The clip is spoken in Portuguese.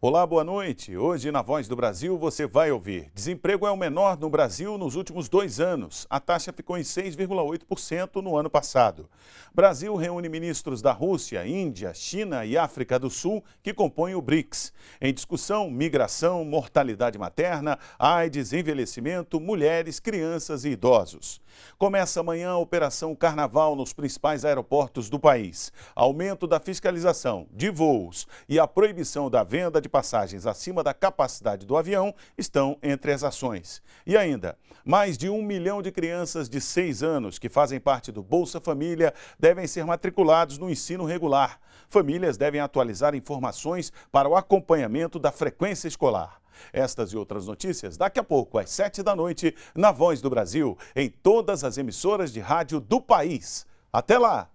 Olá, boa noite. Hoje, na Voz do Brasil, você vai ouvir. Desemprego é o menor no Brasil nos últimos dois anos. A taxa ficou em 6,8% no ano passado. Brasil reúne ministros da Rússia, Índia, China e África do Sul, que compõem o BRICS. Em discussão, migração, mortalidade materna, AIDS, envelhecimento, mulheres, crianças e idosos. Começa amanhã a Operação Carnaval nos principais aeroportos do país. Aumento da fiscalização de voos e a proibição da venda de de passagens acima da capacidade do avião estão entre as ações. E ainda, mais de um milhão de crianças de seis anos que fazem parte do Bolsa Família devem ser matriculados no ensino regular. Famílias devem atualizar informações para o acompanhamento da frequência escolar. Estas e outras notícias daqui a pouco, às sete da noite, na Voz do Brasil, em todas as emissoras de rádio do país. Até lá!